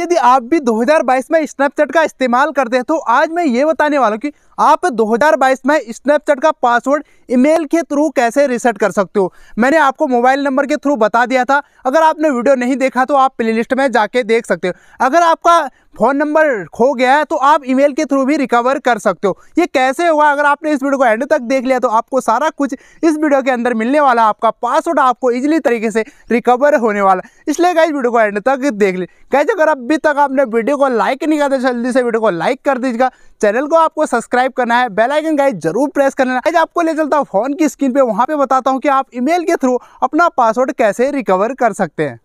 यदि आप भी 2022 में स्नैपचैट का इस्तेमाल करते हैं तो आज मैं ये बताने वाला हूँ कि आप 2022 में स्नैपचैट का पासवर्ड ईमेल के थ्रू कैसे रिसेट कर सकते हो मैंने आपको मोबाइल नंबर के थ्रू बता दिया था अगर आपने वीडियो नहीं देखा तो आप प्लेलिस्ट में जाके देख सकते हो अगर आपका फ़ोन नंबर खो गया है तो आप ईमेल के थ्रू भी रिकवर कर सकते हो ये कैसे होगा अगर आपने इस वीडियो को एंड तक देख लिया तो आपको सारा कुछ इस वीडियो के अंदर मिलने वाला आपका पासवर्ड आपको इजीली तरीके से रिकवर होने वाला इसलिए गाइज वीडियो को एंड तक देख ली कैसे अगर अभी तक आपने वीडियो को लाइक नहीं करते तो जल्दी से वीडियो को लाइक कर दीजिएगा चैनल को आपको सब्सक्राइब करना है बेल आइकन गाइज जरूर प्रेस करना है आपको ले चलता हूँ फोन की स्क्रीन पे वहाँ पे बताता हूँ कि आप ईमेल के थ्रू अपना पासवर्ड कैसे रिकवर कर सकते हैं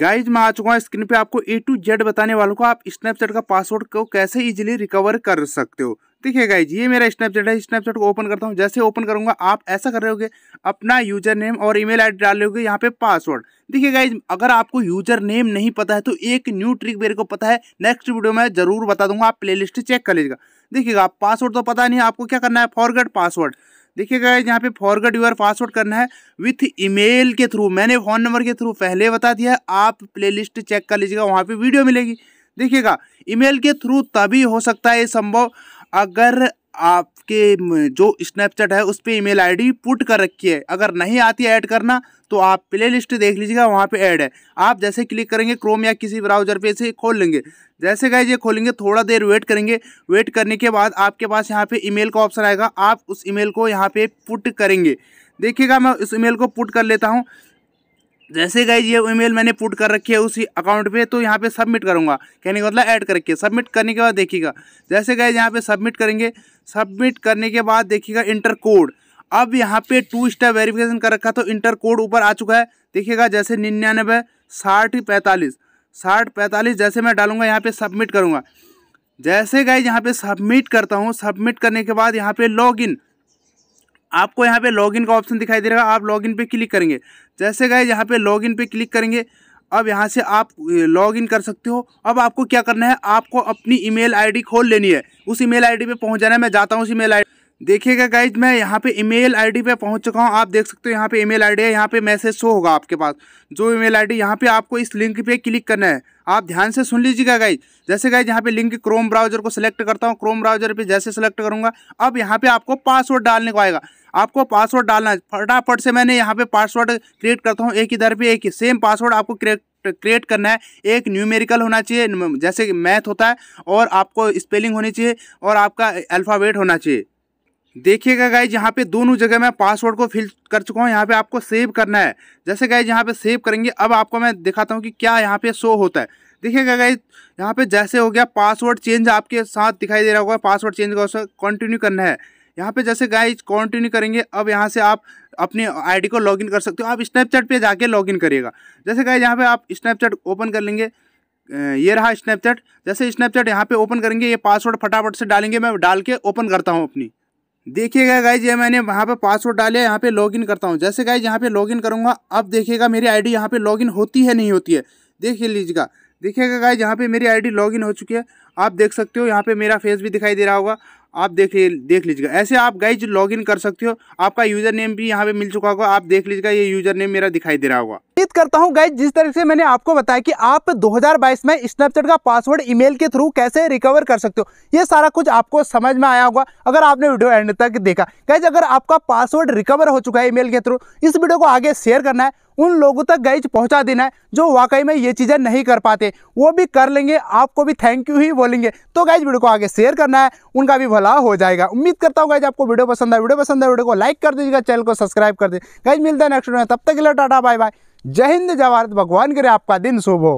गाइज मैं आ चुका हूँ स्क्रीन पे आपको ए टू जेड बताने वालों को आप स्नैपचैट का पासवर्ड को कैसे इजिली रिकवर कर सकते हो देखिए गाइज ये मेरा स्नैपचैट है स्नैपचैट को ओपन करता हूँ जैसे ओपन करूंगा आप ऐसा कर रहे होगे अपना यूजर नेम और ईमेल आईडी डाल रहे होगे यहाँ पे पासवर्ड देखिए गाइज अगर आपको यूजर नेम नहीं पता है तो एक न्यू ट्रिक मेरे को पता है नेक्स्ट वीडियो में जरूर बता दूंगा आप प्ले चेक कर लीजिएगा देखिएगा आप पासवर्ड तो पता नहीं आपको क्या करना है फॉरगेट पासवर्ड देखिएगा यहाँ पे फॉरगेट यूर पासवर्ड करना है विथ ईमेल के थ्रू मैंने फ़ोन नंबर के थ्रू पहले बता दिया है आप प्ले चेक कर लीजिएगा वहाँ पर वीडियो मिलेगी देखिएगा ईमेल के थ्रू तभी हो सकता है ये संभव अगर आपके जो स्नैपचैट है उस पर ई मेल पुट कर रखी है अगर नहीं आती ऐड करना तो आप प्ले लिस्ट देख लीजिएगा वहाँ पे ऐड है आप जैसे क्लिक करेंगे क्रोम या किसी ब्राउजर पे इसे खोल लेंगे जैसे गए ये खोलेंगे थोड़ा देर वेट करेंगे वेट करने के बाद आपके पास यहाँ पे ईमेल का ऑप्शन आएगा आप उस ईमेल को यहाँ पे पुट करेंगे देखिएगा मैं उस ईमेल को पुट कर लेता हूँ जैसे गाइज ये ईमेल मैंने पुट कर रखी है उसी अकाउंट पे तो यहाँ पे सबमिट करूँगा कहने का मतलब ऐड कर रखिए सबमिट करने के बाद देखिएगा जैसे गाइज यहाँ पे सबमिट करेंगे सबमिट करने के बाद देखिएगा इंटर कोड अब यहाँ पे टू स्टेप वेरिफिकेशन कर रखा तो इंटर कोड ऊपर आ चुका है देखिएगा जैसे निन्यानबे साठ पैंतालीस साठ पैंतालीस जैसे मैं डालूंगा यहाँ पे सबमिट करूँगा जैसे गाइज यहाँ पे सबमिट करता हूँ सबमिट करने के बाद यहाँ पे लॉगिन आपको यहाँ पे लॉगिन का ऑप्शन दिखाई दे रहा है आप लॉगिन पे क्लिक करेंगे जैसे गए यहाँ पे लॉगिन पे क्लिक करेंगे अब यहाँ से आप लॉगिन कर सकते हो अब आपको क्या करना है आपको अपनी ईमेल आईडी खोल लेनी है उस ईमेल आईडी पे पहुँच जाना है मैं जाता हूँ उस ईमेल आईडी देखिएगा गाइज मैं यहाँ पे ईमेल आईडी पे पहुँच चुका हूँ आप देख सकते हो यहाँ पे ईमेल आईडी है यहाँ पे मैसेज शो होगा आपके पास जो ईमेल आईडी यहाँ पर आपको इस लिंक पे क्लिक करना है आप ध्यान से सुन लीजिएगा गाइज जैसे गाइज यहाँ पे लिंक क्रोम ब्राउजर को सिलेक्ट करता हूँ क्रोम ब्राउजर पे जैसे सिलेक्ट करूंगा अब यहाँ पे आपको पासवर्ड डालने को आएगा आपको पासवर्ड डालना है फटाफट से मैंने यहाँ पे पासवर्ड क्रिएट करता हूँ एक ही दर पे एक ही सेम पासवर्ड आपको क्रिएट क्रिएट करना है एक न्यूमेरिकल होना चाहिए जैसे मैथ होता है और आपको स्पेलिंग होनी चाहिए और आपका अल्फ़ाबेट होना चाहिए देखिएगा गाइज यहाँ पे दोनों जगह मैं पासवर्ड को फिल कर चुका हूँ यहाँ पे आपको सेव करना है जैसे गाइज यहाँ पे सेव करेंगे अब आपको मैं दिखाता हूँ कि क्या यहाँ पे शो होता है देखिएगा गाइज यहाँ पे जैसे हो गया पासवर्ड चेंज आपके साथ दिखाई दे रहा होगा पासवर्ड चेंज का उसका कंटिन्यू करना है यहाँ पे जैसे गाइज कंटिन्यू करेंगे अब यहाँ से आप अपने आई को लॉग कर सकते हो आप स्नैपचैट पर जाके इन करिएगा जैसे गाइज यहाँ पे आप स्नैपचैट ओपन कर लेंगे ये रहा स्नैपचैट जैसे स्नैपचैट यहाँ पे ओपन करेंगे ये पासवर्ड फटाफट से डालेंगे मैं डाल के ओपन करता हूँ अपनी देखिएगा गाइज ये मैंने वहाँ पे पासवर्ड डाले यहाँ पे लॉगिन करता हूँ जैसे गाइज यहाँ पे लॉगिन करूँगा अब देखिएगा मेरी आईडी यहाँ पे लॉगिन होती है नहीं होती है देख लीजिएगा देखिएगा गाइज यहाँ पे मेरी आईडी लॉगिन हो चुकी है आप देख सकते हो यहाँ पे मेरा फेस भी दिखाई दे रहा होगा आप देख देख लीजिएगा ऐसे आप गाइज लॉगिन कर सकते हो आपका यूज़र नेम भी यहाँ पे मिल चुका होगा आप देख लीजिएगा ये यूज़र नेम मेरा दिखाई दे रहा होगा उम्मीद करता हूं गाइज जिस तरह से मैंने आपको बताया कि आप 2022 में स्नैपचैट का पासवर्ड ईमेल के थ्रू कैसे रिकवर कर सकते हो ये सारा कुछ आपको समझ में आया होगा अगर आपने वीडियो एंड तक देखा गाइज अगर आपका पासवर्ड रिकवर हो चुका है ईमेल के थ्रू इस वीडियो को आगे शेयर करना है उन लोगों तक गाइज पहुंचा देना है जो वाकई में ये चीज़ें नहीं कर पाते वो भी कर लेंगे आपको भी थैंक यू ही बोलेंगे तो गाइज वीडियो को आगे शेयर करना है उनका भी भला हो जाएगा उम्मीद करता हूँ गाइज आपको वीडियो पसंद है वीडियो पसंद है वीडियो को लाइक कर दीजिएगा चैनल को सब्सक्राइब कर दीजिए गाइज मिलता है नेक्स्ट वीडियो में तब तक के लिए टाटा बाय बाय जय हिंद जय भारत भगवान करे आपका दिन शुभ हो